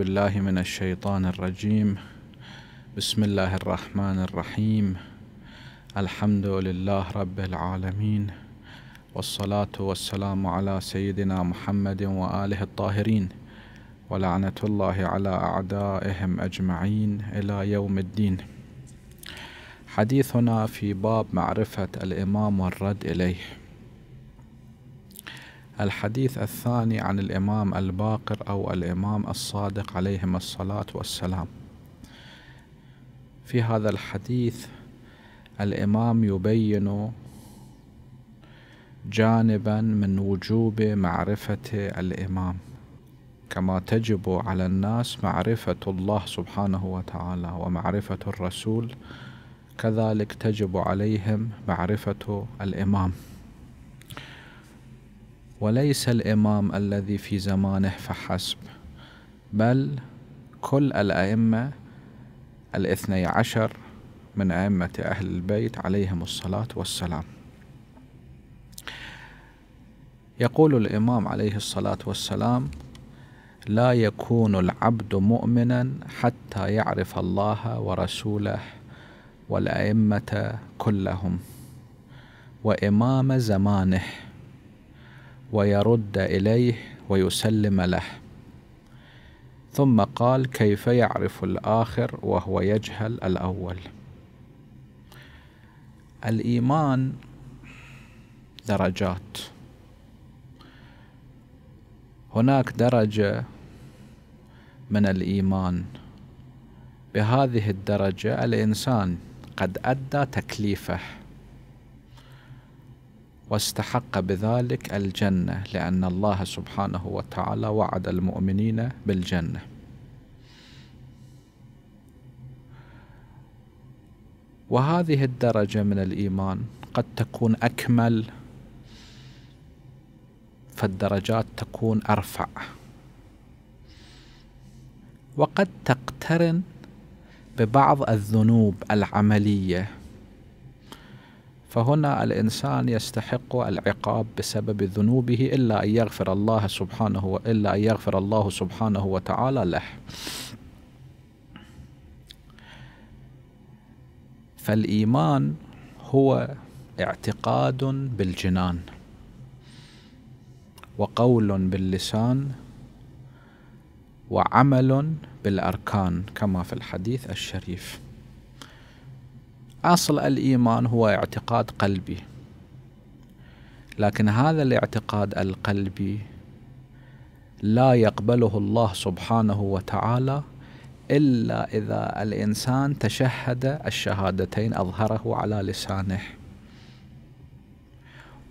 بالله من الشيطان الرجيم بسم الله الرحمن الرحيم الحمد لله رب العالمين والصلاة والسلام على سيدنا محمد وآله الطاهرين ولعنة الله على أعدائهم أجمعين إلى يوم الدين حديثنا في باب معرفة الإمام والرد إليه الحديث الثاني عن الإمام الباقر أو الإمام الصادق عليهم الصلاة والسلام في هذا الحديث الإمام يبين جانبا من وجوب معرفة الإمام كما تجب على الناس معرفة الله سبحانه وتعالى ومعرفة الرسول كذلك تجب عليهم معرفة الإمام وليس الإمام الذي في زمانه فحسب بل كل الأئمة الاثني عشر من أئمة أهل البيت عليهم الصلاة والسلام يقول الإمام عليه الصلاة والسلام لا يكون العبد مؤمنا حتى يعرف الله ورسوله والأئمة كلهم وإمام زمانه ويرد إليه ويسلم له ثم قال كيف يعرف الآخر وهو يجهل الأول الإيمان درجات هناك درجة من الإيمان بهذه الدرجة الإنسان قد أدى تكليفه واستحق بذلك الجنة لأن الله سبحانه وتعالى وعد المؤمنين بالجنة وهذه الدرجة من الإيمان قد تكون أكمل فالدرجات تكون أرفع وقد تقترن ببعض الذنوب العمليه فهنا الإنسان يستحق العقاب بسبب ذنوبه إلا أن يغفر الله سبحانه إلا أن يغفر الله سبحانه وتعالى له فالإيمان هو اعتقاد بالجنان وقول باللسان وعمل بالأركان كما في الحديث الشريف أصل الإيمان هو اعتقاد قلبي لكن هذا الاعتقاد القلبي لا يقبله الله سبحانه وتعالى إلا إذا الإنسان تشهد الشهادتين أظهره على لسانه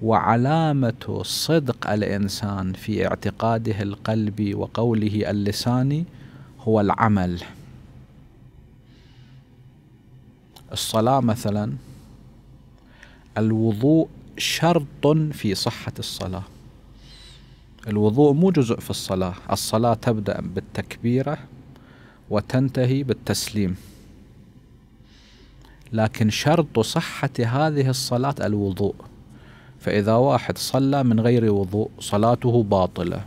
وعلامة صدق الإنسان في اعتقاده القلبي وقوله اللساني هو العمل الصلاة مثلا الوضوء شرط في صحة الصلاة الوضوء مو جزء في الصلاة الصلاة تبدأ بالتكبيرة وتنتهي بالتسليم لكن شرط صحة هذه الصلاة الوضوء فإذا واحد صلى من غير وضوء صلاته باطلة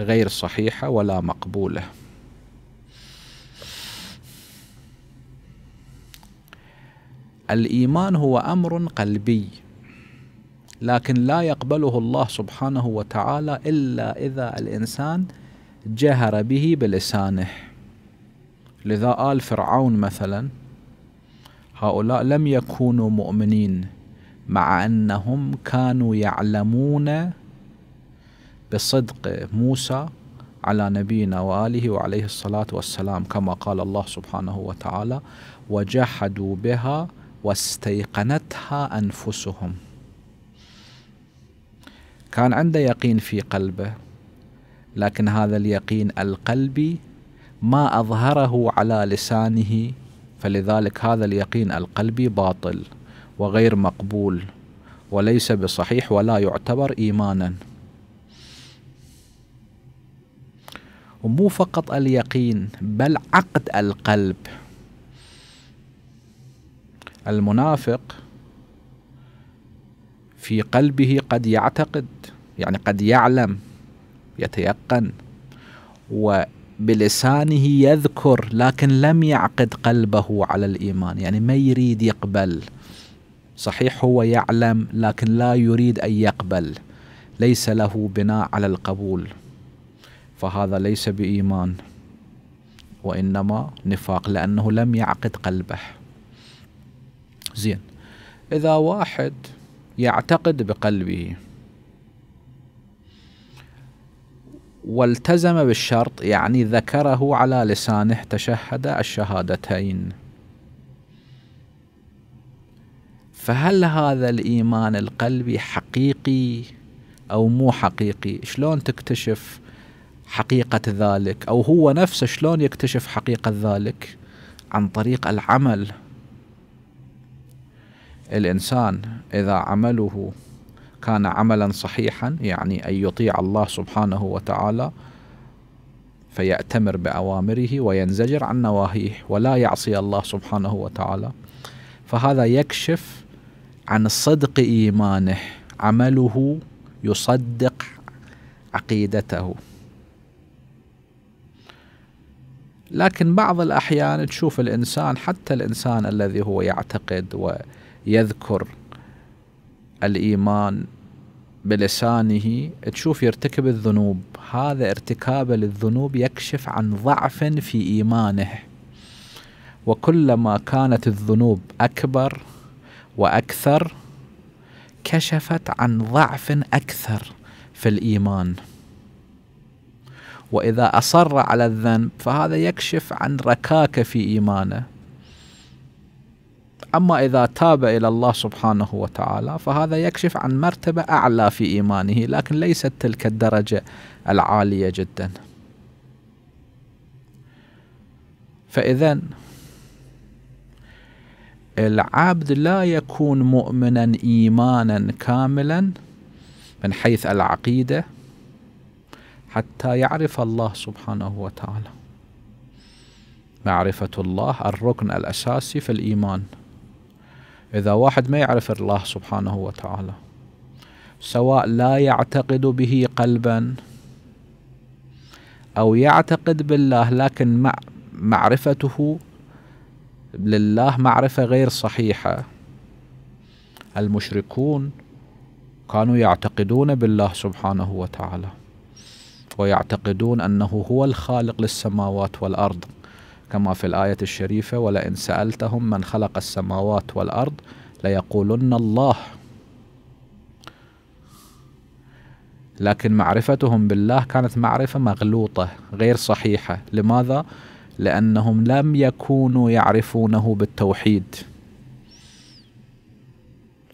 غير صحيحة ولا مقبولة الايمان هو امر قلبي لكن لا يقبله الله سبحانه وتعالى الا اذا الانسان جهر به بلسانه لذا آل فرعون مثلا هؤلاء لم يكونوا مؤمنين مع أنهم كانوا يعلمون بصدق موسى على نبينا وآله وعليه الصلاة والسلام كما قال الله سبحانه وتعالى وجحدوا بها واستيقنتها انفسهم كان عنده يقين في قلبه لكن هذا اليقين القلبي ما اظهره على لسانه فلذلك هذا اليقين القلبي باطل وغير مقبول وليس بصحيح ولا يعتبر ايمانا ومو فقط اليقين بل عقد القلب المنافق في قلبه قد يعتقد يعني قد يعلم يتيقن وبلسانه يذكر لكن لم يعقد قلبه على الإيمان يعني ما يريد يقبل صحيح هو يعلم لكن لا يريد أن يقبل ليس له بناء على القبول فهذا ليس بإيمان وإنما نفاق لأنه لم يعقد قلبه زين إذا واحد يعتقد بقلبه والتزم بالشرط يعني ذكره على لسانه تشهد الشهادتين فهل هذا الإيمان القلبي حقيقي أو مو حقيقي شلون تكتشف حقيقة ذلك أو هو نفسه شلون يكتشف حقيقة ذلك عن طريق العمل الإنسان إذا عمله كان عملا صحيحا يعني أن يطيع الله سبحانه وتعالى فيأتمر بأوامره وينزجر عن نواهيه ولا يعصي الله سبحانه وتعالى فهذا يكشف عن صدق إيمانه عمله يصدق عقيدته لكن بعض الأحيان تشوف الإنسان حتى الإنسان الذي هو يعتقد و يذكر الايمان بلسانه تشوف يرتكب الذنوب هذا ارتكابه للذنوب يكشف عن ضعف في ايمانه وكلما كانت الذنوب اكبر واكثر كشفت عن ضعف اكثر في الايمان واذا اصر على الذنب فهذا يكشف عن ركاكه في ايمانه أما إذا تاب إلى الله سبحانه وتعالى فهذا يكشف عن مرتبة أعلى في إيمانه لكن ليست تلك الدرجة العالية جدا فإذا العبد لا يكون مؤمنا إيمانا كاملا من حيث العقيدة حتى يعرف الله سبحانه وتعالى معرفة الله الركن الأساسي في الإيمان إذا واحد ما يعرف الله سبحانه وتعالى سواء لا يعتقد به قلبا أو يعتقد بالله لكن معرفته لله معرفة غير صحيحة المشركون كانوا يعتقدون بالله سبحانه وتعالى ويعتقدون أنه هو الخالق للسماوات والأرض كما في الآية الشريفة ولئن سألتهم من خلق السماوات والأرض ليقولن الله لكن معرفتهم بالله كانت معرفة مغلوطة غير صحيحة لماذا؟ لأنهم لم يكونوا يعرفونه بالتوحيد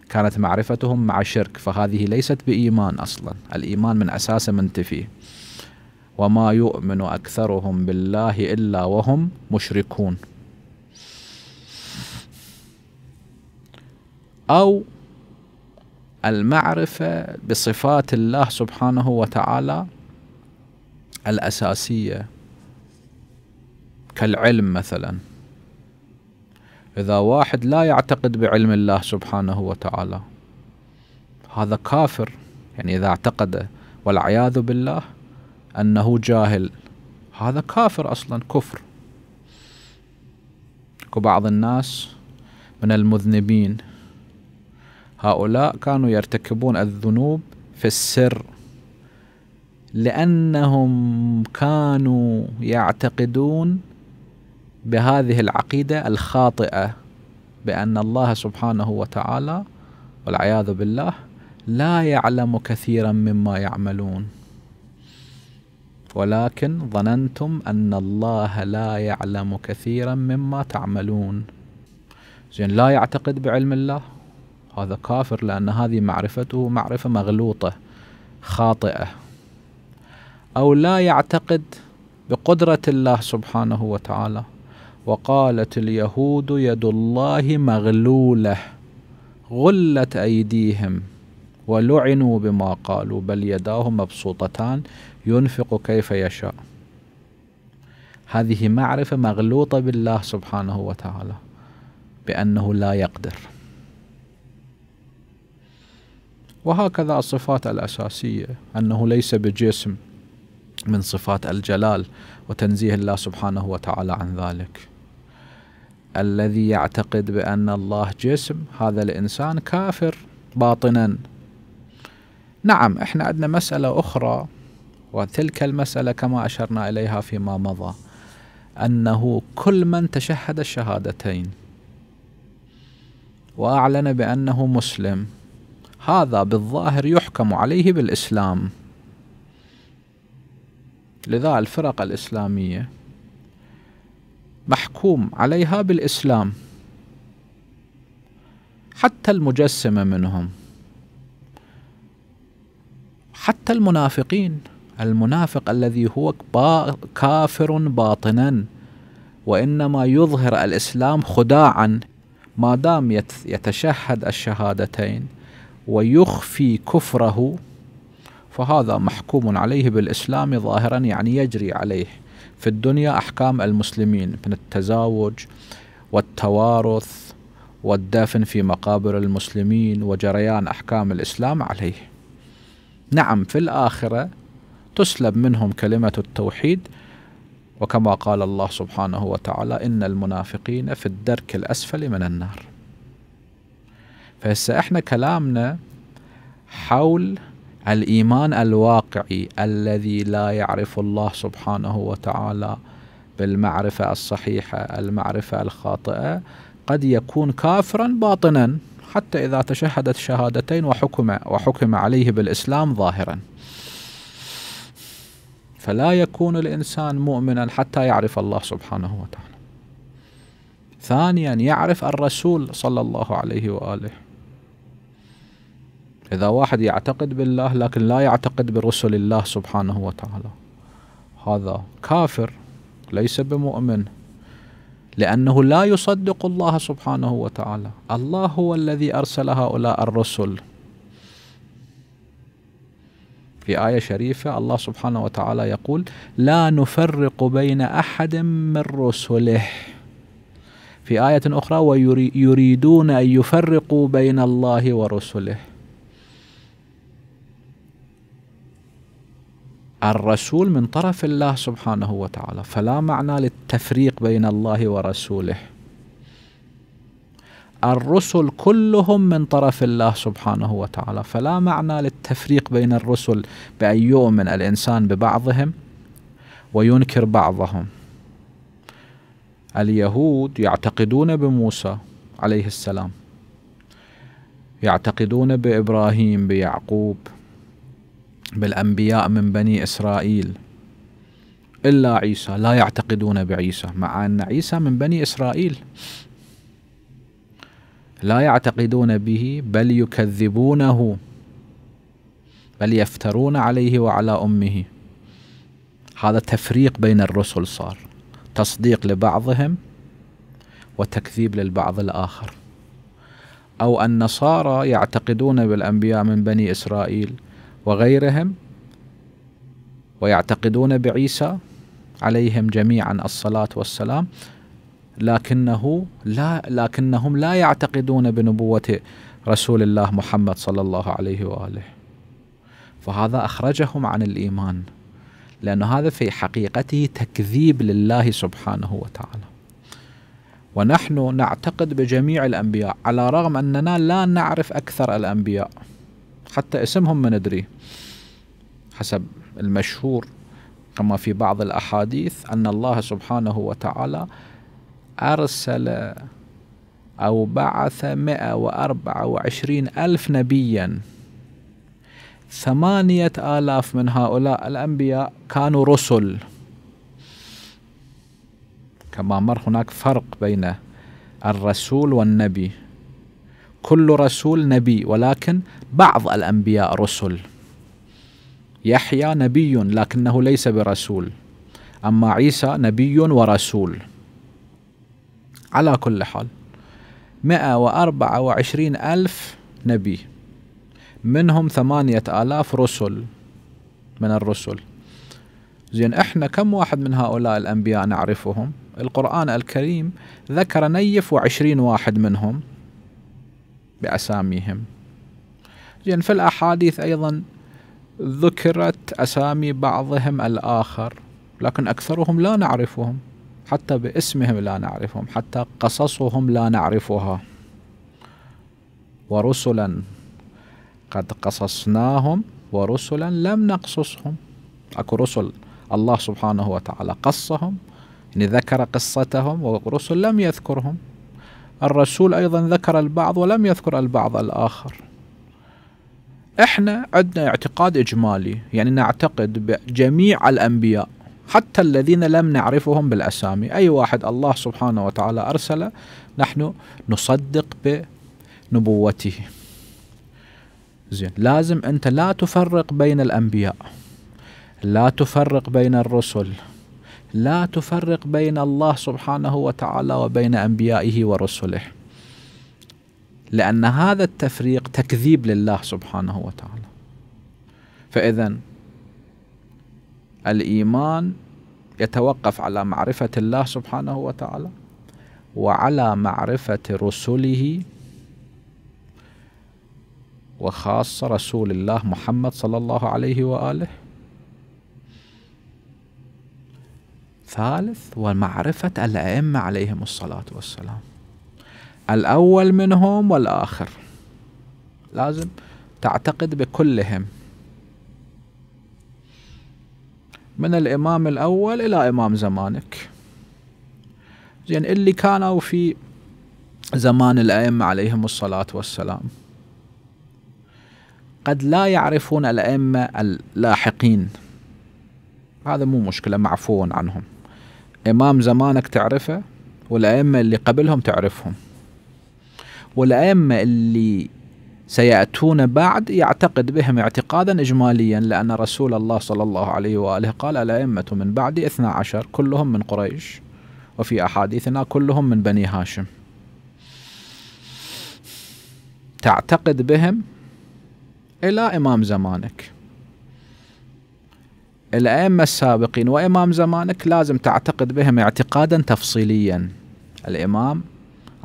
كانت معرفتهم مع شرك فهذه ليست بإيمان أصلا الإيمان من أساسه منتفي وما يؤمن أكثرهم بالله إلا وهم مشركون أو المعرفة بصفات الله سبحانه وتعالى الأساسية كالعلم مثلا إذا واحد لا يعتقد بعلم الله سبحانه وتعالى هذا كافر يعني إذا اعتقد والعياذ بالله أنه جاهل هذا كافر أصلا كفر وبعض الناس من المذنبين هؤلاء كانوا يرتكبون الذنوب في السر لأنهم كانوا يعتقدون بهذه العقيدة الخاطئة بأن الله سبحانه وتعالى والعياذ بالله لا يعلم كثيرا مما يعملون ولكن ظننتم أن الله لا يعلم كثيرا مما تعملون زين لا يعتقد بعلم الله هذا كافر لأن هذه معرفته معرفة مغلوطة خاطئة أو لا يعتقد بقدرة الله سبحانه وتعالى وقالت اليهود يد الله مغلولة غلت أيديهم ولعنوا بما قالوا بل يداه مبسوطتان ينفق كيف يشاء هذه معرفة مغلوطة بالله سبحانه وتعالى بأنه لا يقدر وهكذا الصفات الأساسية أنه ليس بجسم من صفات الجلال وتنزيه الله سبحانه وتعالى عن ذلك الذي يعتقد بأن الله جسم هذا الإنسان كافر باطنا نعم احنا عندنا مسألة أخرى وتلك المسألة كما أشرنا إليها فيما مضى أنه كل من تشهد الشهادتين وأعلن بأنه مسلم هذا بالظاهر يحكم عليه بالإسلام لذا الفرق الإسلامية محكوم عليها بالإسلام حتى المجسمة منهم حتى المنافقين المنافق الذي هو كافر باطنا وإنما يظهر الإسلام خداعا ما دام يتشهد الشهادتين ويخفي كفره فهذا محكوم عليه بالإسلام ظاهرا يعني يجري عليه في الدنيا أحكام المسلمين من التزاوج والتوارث والدفن في مقابر المسلمين وجريان أحكام الإسلام عليه نعم في الآخرة تسلب منهم كلمة التوحيد وكما قال الله سبحانه وتعالى إن المنافقين في الدرك الأسفل من النار فهسه احنا كلامنا حول الايمان الواقعي الذي لا يعرف الله سبحانه وتعالى بالمعرفه الصحيحه المعرفه الخاطئه قد يكون كافرا باطنا حتى اذا تشهدت شهادتين وحكم وحكم عليه بالاسلام ظاهرا فلا يكون الإنسان مؤمنا حتى يعرف الله سبحانه وتعالى ثانيا يعرف الرسول صلى الله عليه وآله إذا واحد يعتقد بالله لكن لا يعتقد برسل الله سبحانه وتعالى هذا كافر ليس بمؤمن لأنه لا يصدق الله سبحانه وتعالى الله هو الذي أرسل هؤلاء الرسل في آية شريفة الله سبحانه وتعالى يقول لا نفرق بين أحد من رسله في آية أخرى ويريدون أن يفرقوا بين الله ورسله الرسول من طرف الله سبحانه وتعالى فلا معنى للتفريق بين الله ورسوله الرسل كلهم من طرف الله سبحانه وتعالى فلا معنى للتفريق بين الرسل بأن يؤمن الإنسان ببعضهم وينكر بعضهم اليهود يعتقدون بموسى عليه السلام يعتقدون بإبراهيم بيعقوب بالأنبياء من بني إسرائيل إلا عيسى لا يعتقدون بعيسى مع أن عيسى من بني إسرائيل لا يعتقدون به بل يكذبونه بل يفترون عليه وعلى امه هذا تفريق بين الرسل صار تصديق لبعضهم وتكذيب للبعض الاخر او النصارى يعتقدون بالانبياء من بني اسرائيل وغيرهم ويعتقدون بعيسى عليهم جميعا الصلاه والسلام لكنه لا لكنهم لا يعتقدون بنبوة رسول الله محمد صلى الله عليه وآله فهذا أخرجهم عن الإيمان لأن هذا في حقيقته تكذيب لله سبحانه وتعالى ونحن نعتقد بجميع الأنبياء على رغم أننا لا نعرف أكثر الأنبياء حتى اسمهم ما ندري حسب المشهور كما في بعض الأحاديث أن الله سبحانه وتعالى أرسل أو بعث مئة وأربعة وعشرين ألف نبيا ثمانية آلاف من هؤلاء الأنبياء كانوا رسل كما مر هناك فرق بين الرسول والنبي كل رسول نبي ولكن بعض الأنبياء رسل يحيى نبي لكنه ليس برسول أما عيسى نبي ورسول على كل حال 124 ألف نبي منهم ثمانية آلاف رسل من الرسل زين احنا كم واحد من هؤلاء الأنبياء نعرفهم القرآن الكريم ذكر نيف وعشرين واحد منهم بأساميهم زين في الأحاديث أيضا ذكرت أسامي بعضهم الآخر لكن أكثرهم لا نعرفهم حتى باسمهم لا نعرفهم حتى قصصهم لا نعرفها ورسلا قد قصصناهم ورسلا لم نقصصهم اكو رسل الله سبحانه وتعالى قصهم يعني ذكر قصتهم ورسل لم يذكرهم الرسول ايضا ذكر البعض ولم يذكر البعض الاخر احنا عندنا اعتقاد اجمالي يعني نعتقد بجميع الانبياء حتى الذين لم نعرفهم بالأسامي أي واحد الله سبحانه وتعالى أرسله نحن نصدق بنبوته زين لازم أنت لا تفرق بين الأنبياء لا تفرق بين الرسل لا تفرق بين الله سبحانه وتعالى وبين أنبيائه ورسله لأن هذا التفريق تكذيب لله سبحانه وتعالى فإذا الإيمان يتوقف على معرفة الله سبحانه وتعالى وعلى معرفة رسله وخاصة رسول الله محمد صلى الله عليه وآله ثالث ومعرفة الأئمة عليهم الصلاة والسلام الأول منهم والآخر لازم تعتقد بكلهم من الإمام الأول إلى إمام زمانك زين اللي كانوا في زمان الأئمة عليهم الصلاة والسلام قد لا يعرفون الأئمة اللاحقين هذا مو مشكلة معفو عنهم إمام زمانك تعرفه والأئمة اللي قبلهم تعرفهم والأئمة اللي سيأتون بعد يعتقد بهم اعتقادا إجماليا لأن رسول الله صلى الله عليه وآله قال الأئمة من بعدي إثنى عشر كلهم من قريش وفي أحاديثنا كلهم من بني هاشم تعتقد بهم إلى إمام زمانك الأئمة السابقين وإمام زمانك لازم تعتقد بهم اعتقادا تفصيليا الإمام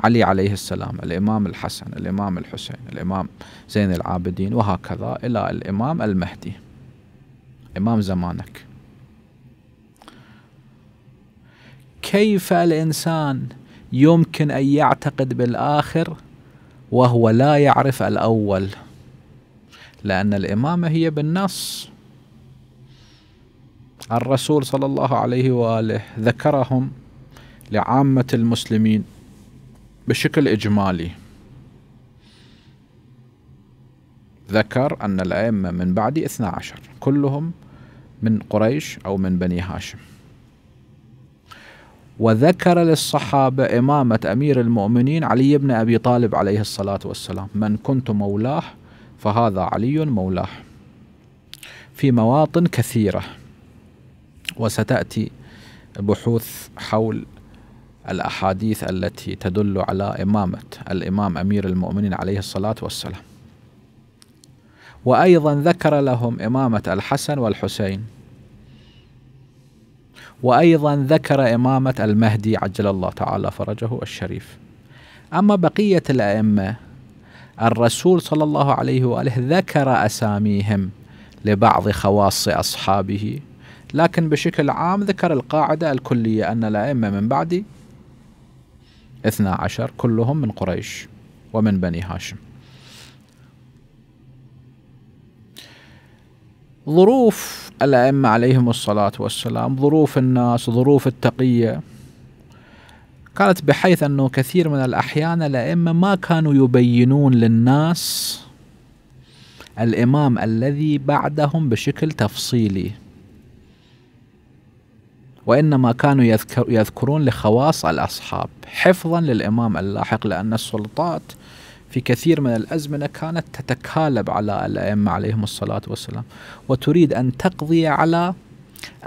علي عليه السلام الإمام الحسن الإمام الحسين الإمام زين العابدين وهكذا إلى الإمام المهدي إمام زمانك كيف الإنسان يمكن أن يعتقد بالآخر وهو لا يعرف الأول لأن الإمامة هي بالنص الرسول صلى الله عليه وآله ذكرهم لعامة المسلمين بشكل إجمالي ذكر أن الأئمة من بعد إثنى عشر كلهم من قريش أو من بني هاشم وذكر للصحابة إمامة أمير المؤمنين علي بن أبي طالب عليه الصلاة والسلام من كنت مولاه فهذا علي مولاه في مواطن كثيرة وستأتي بحوث حول الأحاديث التي تدل على إمامة الإمام أمير المؤمنين عليه الصلاة والسلام وأيضا ذكر لهم إمامة الحسن والحسين وأيضا ذكر إمامة المهدي عجل الله تعالى فرجه الشريف أما بقية الأئمة الرسول صلى الله عليه وآله ذكر أساميهم لبعض خواص أصحابه لكن بشكل عام ذكر القاعدة الكلية أن الأئمة من بعد اثنا عشر كلهم من قريش ومن بني هاشم ظروف الأئمة عليهم الصلاة والسلام ظروف الناس ظروف التقية كانت بحيث أنه كثير من الأحيان الأئمة ما كانوا يبينون للناس الإمام الذي بعدهم بشكل تفصيلي وإنما كانوا يذكر يذكرون لخواص الأصحاب حفظا للإمام اللاحق لأن السلطات في كثير من الأزمنة كانت تتكالب على الأئمة عليهم الصلاة والسلام وتريد أن تقضي على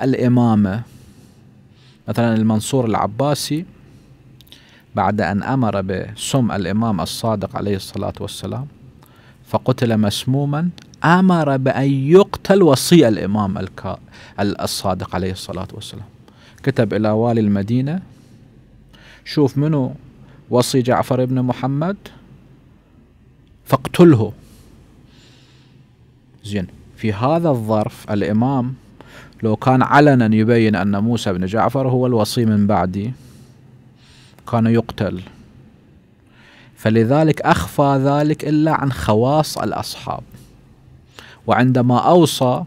الإمامة مثلا المنصور العباسي بعد أن أمر بسم الإمام الصادق عليه الصلاة والسلام فقتل مسموما أمر بأن يقتل وصي الإمام الصادق عليه الصلاة والسلام كتب إلى والي المدينة شوف منو وصي جعفر بن محمد فاقتله زين في هذا الظرف الإمام لو كان علنا يبين أن موسى بن جعفر هو الوصي من بعدي كان يقتل فلذلك أخفى ذلك إلا عن خواص الأصحاب وعندما أوصى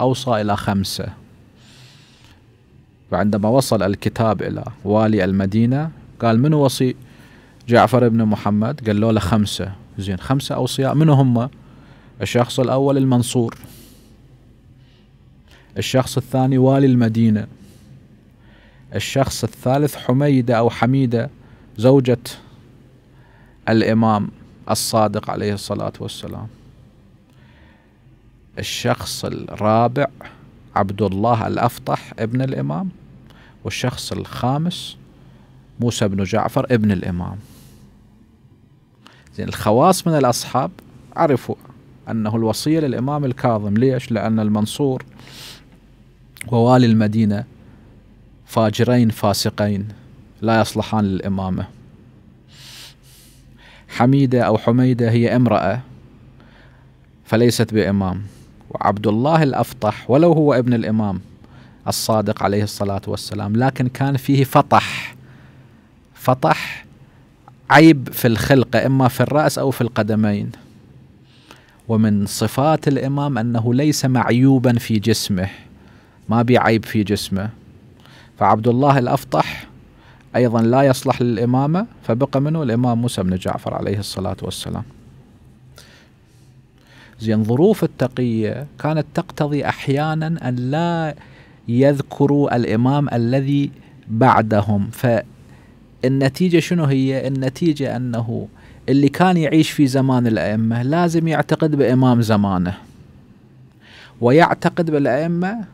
أوصى إلى خمسة فعندما وصل الكتاب إلى والي المدينة قال منو وصي جعفر بن محمد قال له, خمسة زين خمسة أوصياء من هم الشخص الأول المنصور الشخص الثاني والي المدينة الشخص الثالث حميدة أو حميدة زوجة الإمام الصادق عليه الصلاة والسلام الشخص الرابع عبد الله الأفطح ابن الإمام والشخص الخامس موسى بن جعفر ابن الإمام زين الخواص من الأصحاب عرفوا أنه الوصية للإمام الكاظم ليش؟ لأن المنصور ووالي المدينة فاجرين فاسقين لا يصلحان للإمامة حميدة أو حميدة هي امرأة فليست بإمام وعبد الله الأفطح ولو هو ابن الإمام الصادق عليه الصلاة والسلام لكن كان فيه فطح فطح عيب في الخلقة إما في الرأس أو في القدمين ومن صفات الإمام أنه ليس معيوبا في جسمه ما بي عيب في جسمه فعبد الله الأفطح أيضا لا يصلح للإمامة فبقى منه الإمام موسى بن جعفر عليه الصلاة والسلام زين ظروف التقية كانت تقتضي أحيانا أن لا يذكروا الإمام الذي بعدهم فالنتيجة شنو هي النتيجة أنه اللي كان يعيش في زمان الأئمة لازم يعتقد بإمام زمانه ويعتقد بالأئمة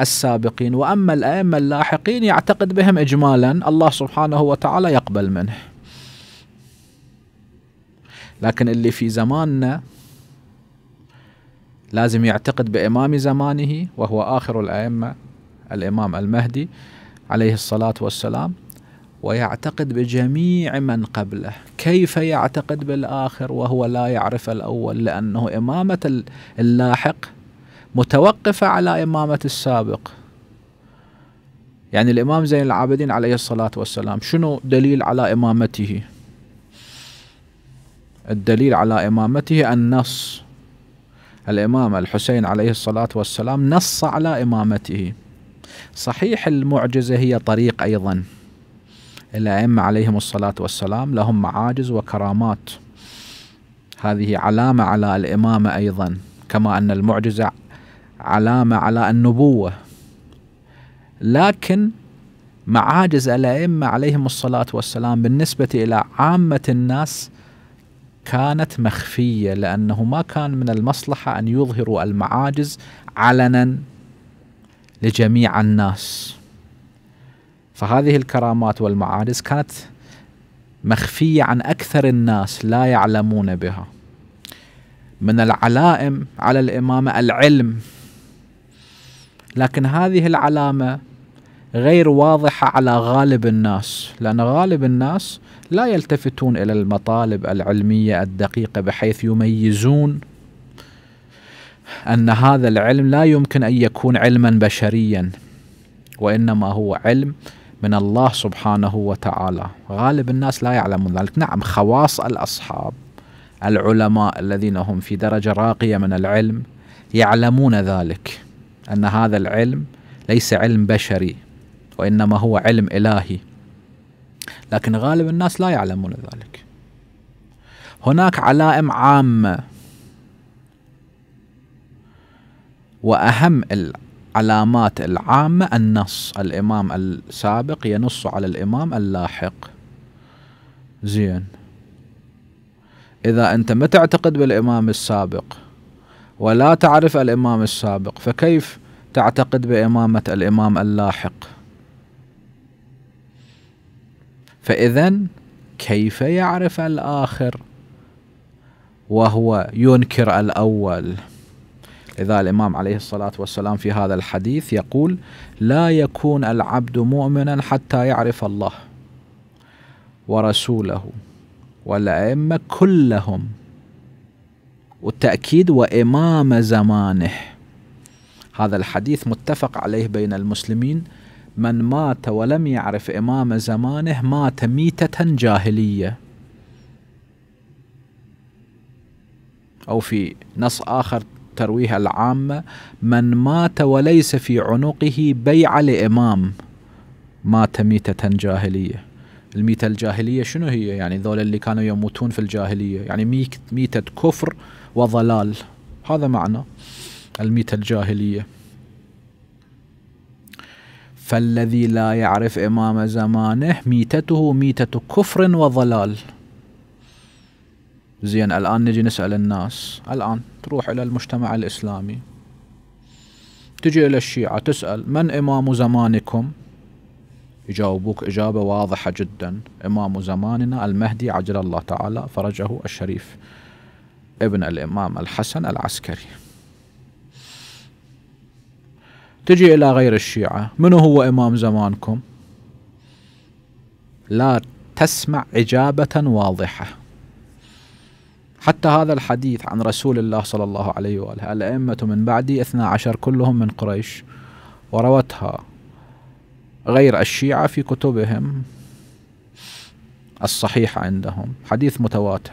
السابقين وأما الأئمة اللاحقين يعتقد بهم إجمالا الله سبحانه وتعالى يقبل منه لكن اللي في زماننا لازم يعتقد بإمام زمانه وهو آخر الأئمة الإمام المهدي عليه الصلاة والسلام ويعتقد بجميع من قبله كيف يعتقد بالآخر وهو لا يعرف الأول لأنه إمامة اللاحق متوقفة على إمامة السابق يعني الإمام زين العابدين عليه الصلاة والسلام شنو دليل على إمامته الدليل على إمامته النص الإمام الحسين عليه الصلاة والسلام نص على إمامته صحيح المعجزة هي طريق أيضا الأئمة عليهم الصلاة والسلام لهم معاجز وكرامات هذه علامة على الإمامة أيضا كما أن المعجزة علامة على النبوة لكن معاجز الأئمة عليهم الصلاة والسلام بالنسبة إلى عامة الناس كانت مخفية لأنه ما كان من المصلحة أن يظهروا المعاجز علنا لجميع الناس فهذه الكرامات والمعاجز كانت مخفية عن أكثر الناس لا يعلمون بها من العلائم على الإمامة العلم لكن هذه العلامة غير واضحة على غالب الناس لأن غالب الناس لا يلتفتون الى المطالب العلميه الدقيقه بحيث يميزون ان هذا العلم لا يمكن ان يكون علما بشريا وانما هو علم من الله سبحانه وتعالى غالب الناس لا يعلمون ذلك نعم خواص الاصحاب العلماء الذين هم في درجه راقيه من العلم يعلمون ذلك ان هذا العلم ليس علم بشري وانما هو علم الهي لكن غالب الناس لا يعلمون ذلك هناك علائم عامة وأهم العلامات العامة النص الإمام السابق ينص على الإمام اللاحق زين إذا أنت ما تعتقد بالإمام السابق ولا تعرف الإمام السابق فكيف تعتقد بإمامة الإمام اللاحق؟ فإذا كيف يعرف الآخر وهو ينكر الأول لذا الإمام عليه الصلاة والسلام في هذا الحديث يقول لا يكون العبد مؤمنا حتى يعرف الله ورسوله والأئمة كلهم والتأكيد وإمام زمانه هذا الحديث متفق عليه بين المسلمين من مات ولم يعرف إمام زمانه مات ميتة جاهلية أو في نص آخر ترويها العامة من مات وليس في عنقه بيع لإمام مات ميتة جاهلية الميتة الجاهلية شنو هي يعني ذول اللي كانوا يموتون في الجاهلية يعني ميتة كفر وضلال هذا معنى الميتة الجاهلية فالذي لا يعرف إمام زمانه ميتته ميتة كفر وضلال زين الآن نجي نسأل الناس الآن تروح إلى المجتمع الإسلامي تجي إلى الشيعة تسأل من إمام زمانكم يجاوبوك إجابة واضحة جدا إمام زماننا المهدي عجل الله تعالى فرجه الشريف ابن الإمام الحسن العسكري تجي إلى غير الشيعة من هو إمام زمانكم لا تسمع إجابة واضحة حتى هذا الحديث عن رسول الله صلى الله عليه وآله الأئمة من بعدي اثنا عشر كلهم من قريش وروتها غير الشيعة في كتبهم الصحيحة عندهم حديث متواتر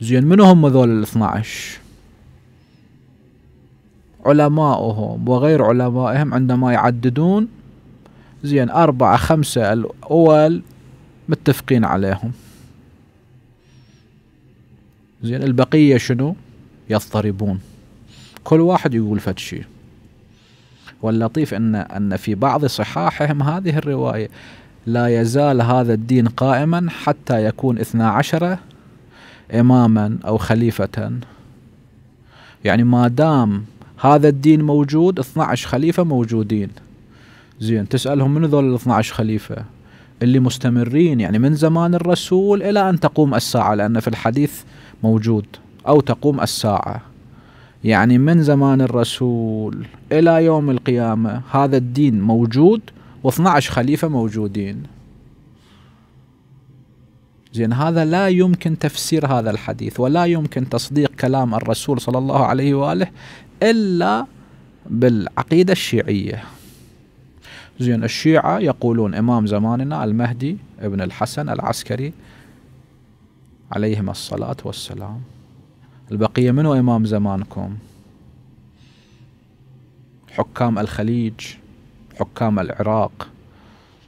زين من هم ذول الاثنى عشر علماؤهم وغير علمائهم عندما يعددون زين أربعة خمسة الأول متفقين عليهم زين البقية شنو يضطربون كل واحد يقول فد شيء واللطيف أن أن في بعض صحاحهم هذه الرواية لا يزال هذا الدين قائما حتى يكون اثنا عشر إماما أو خليفة يعني ما دام هذا الدين موجود 12 خليفة موجودين زين تسألهم من ذول ال 12 خليفة اللي مستمرين يعني من زمان الرسول إلى أن تقوم الساعة لأن في الحديث موجود أو تقوم الساعة يعني من زمان الرسول إلى يوم القيامة هذا الدين موجود و12 خليفة موجودين زين هذا لا يمكن تفسير هذا الحديث ولا يمكن تصديق كلام الرسول صلى الله عليه وآله إلا بالعقيدة الشيعية زين الشيعة يقولون إمام زماننا المهدي ابن الحسن العسكري عليهما الصلاة والسلام البقية منو إمام زمانكم حكام الخليج حكام العراق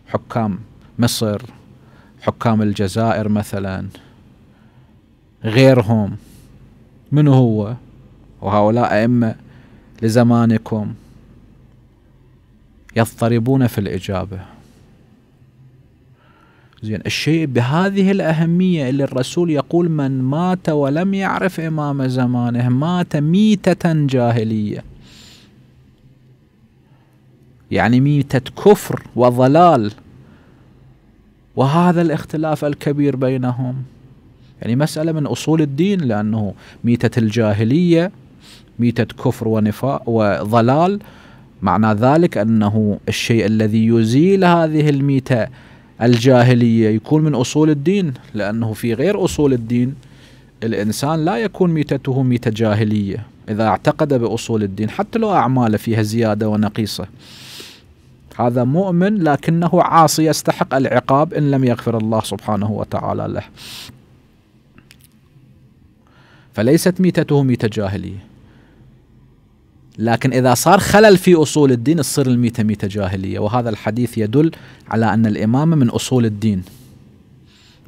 حكام مصر حكام الجزائر مثلا غيرهم من هو وهؤلاء أئمة لزمانكم يضطربون في الإجابة زين الشيء بهذه الأهمية اللي الرسول يقول من مات ولم يعرف إمام زمانه مات ميتة جاهلية يعني ميتة كفر وضلال وهذا الاختلاف الكبير بينهم يعني مسألة من أصول الدين لأنه ميتة الجاهلية ميتة كفر ونفاق وضلال معنى ذلك أنه الشيء الذي يزيل هذه الميتة الجاهلية يكون من أصول الدين لأنه في غير أصول الدين الإنسان لا يكون ميتته ميتة جاهلية إذا اعتقد بأصول الدين حتى لو أعماله فيها زيادة ونقيصة هذا مؤمن لكنه عاصي يستحق العقاب إن لم يغفر الله سبحانه وتعالى له فليست ميتته ميتة جاهلية لكن إذا صار خلل في أصول الدين تصير الميتة ميتة جاهلية وهذا الحديث يدل على أن الإمامة من أصول الدين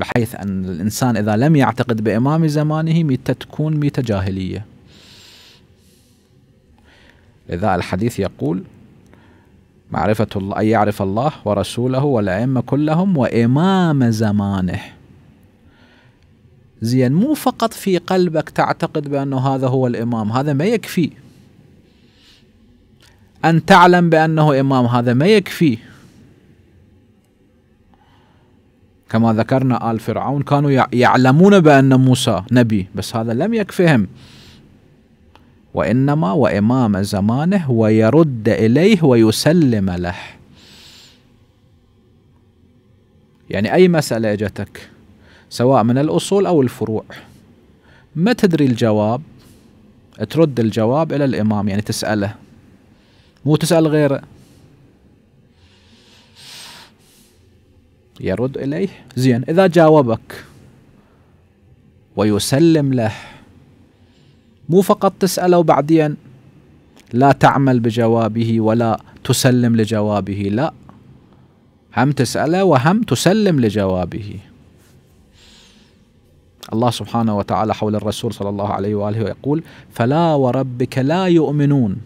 بحيث أن الإنسان إذا لم يعتقد بإمام زمانه ميتة تكون ميتة جاهلية لذا الحديث يقول معرفة الله أن يعرف الله ورسوله والأئمة كلهم وإمام زمانه زين مو فقط في قلبك تعتقد بأنه هذا هو الإمام هذا ما يكفي أن تعلم بأنه إمام هذا ما يكفي كما ذكرنا آل فرعون كانوا يعلمون بأن موسى نبي بس هذا لم يكفهم وإنما وإمام زمانه ويرد إليه ويسلم له يعني أي مسألة اجتك سواء من الأصول أو الفروع ما تدري الجواب ترد الجواب إلى الإمام يعني تسأله مو تسأل غيره يرد إليه زين إذا جاوبك ويسلم له مو فقط تسأله وبعدين لا تعمل بجوابه ولا تسلم لجوابه لا هم تسأله وهم تسلم لجوابه الله سبحانه وتعالى حول الرسول صلى الله عليه وآله يقول فلا وربك لا يؤمنون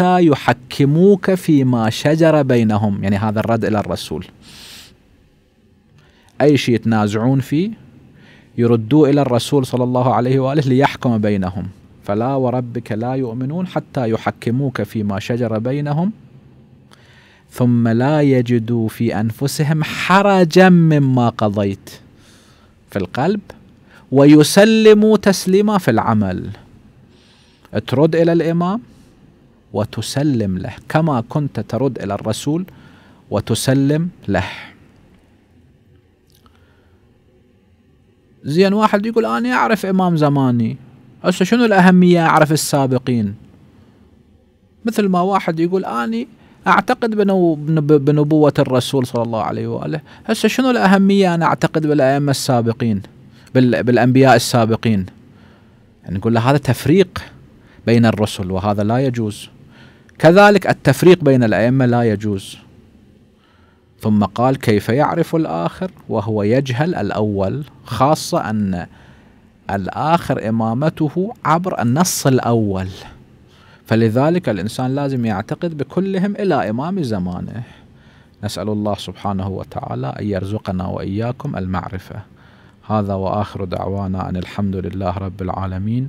يحكموك فيما شجر بينهم يعني هذا الرد إلى الرسول أي شيء يتنازعون فيه يردوه إلى الرسول صلى الله عليه وآله ليحكم بينهم فلا وربك لا يؤمنون حتى يحكموك فيما شجر بينهم ثم لا يجدوا في أنفسهم حرجا مما قضيت في القلب ويسلموا تسليما في العمل ترد إلى الإمام وتسلم له كما كنت ترد الى الرسول وتسلم له زين واحد يقول انا اعرف امام زماني هسه شنو الاهميه اعرف السابقين مثل ما واحد يقول اني اعتقد بنو بنبوه الرسول صلى الله عليه واله هسه شنو الاهميه انا اعتقد بالائمه السابقين بالانبياء السابقين يعني نقول له هذا تفريق بين الرسل وهذا لا يجوز كذلك التفريق بين الأئمة لا يجوز ثم قال كيف يعرف الآخر وهو يجهل الأول خاصة أن الآخر إمامته عبر النص الأول فلذلك الإنسان لازم يعتقد بكلهم إلى إمام زمانه نسأل الله سبحانه وتعالى أن يرزقنا وإياكم المعرفة هذا وآخر دعوانا أن الحمد لله رب العالمين